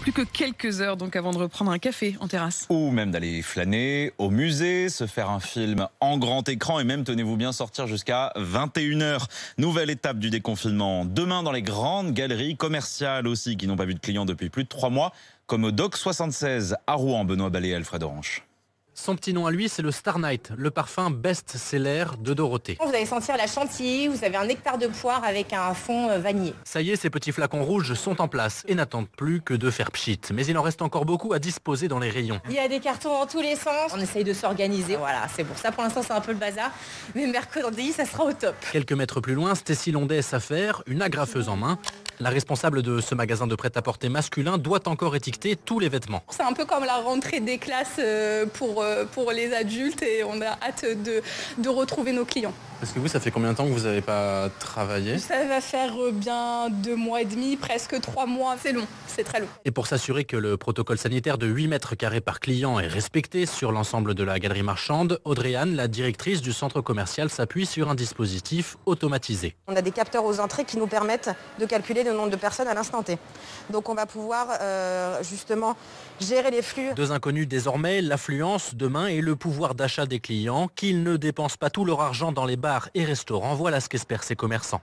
Plus que quelques heures donc avant de reprendre un café en terrasse. Ou même d'aller flâner au musée, se faire un film en grand écran et même, tenez-vous bien, sortir jusqu'à 21h. Nouvelle étape du déconfinement. Demain, dans les grandes galeries commerciales aussi, qui n'ont pas vu de clients depuis plus de trois mois, comme Doc 76 à Rouen, Benoît Ballet et Alfred Orange. Son petit nom à lui, c'est le Star Night, le parfum best-seller de Dorothée. Vous allez sentir la chantilly, vous avez un hectare de poire avec un fond euh, vanillé. Ça y est, ces petits flacons rouges sont en place et n'attendent plus que de faire pchit. Mais il en reste encore beaucoup à disposer dans les rayons. Il y a des cartons en tous les sens, on essaye de s'organiser, voilà, c'est pour ça. Pour l'instant, c'est un peu le bazar, mais mercredi, ça sera au top. Quelques mètres plus loin, Stécie Londet s'affaire, une agrafeuse en main. La responsable de ce magasin de prêt-à-porter masculin doit encore étiqueter tous les vêtements. C'est un peu comme la rentrée des classes euh, pour, euh, pour les adultes et on a hâte de, retrouver nos clients. Est-ce que vous, ça fait combien de temps que vous n'avez pas travaillé Ça va faire euh, bien deux mois et demi, presque trois mois. C'est long, c'est très long. Et pour s'assurer que le protocole sanitaire de 8 mètres carrés par client est respecté sur l'ensemble de la galerie marchande, Audrey la directrice du centre commercial, s'appuie sur un dispositif automatisé. On a des capteurs aux entrées qui nous permettent de calculer le nombre de personnes à l'instant T. Donc on va pouvoir euh, justement gérer les flux. Deux inconnus désormais, l'affluence demain et le pouvoir d'achat des clients, qu'ils ne dépensent pas tout leur argent dans les bars et restaurants, voilà ce qu'espèrent ces commerçants.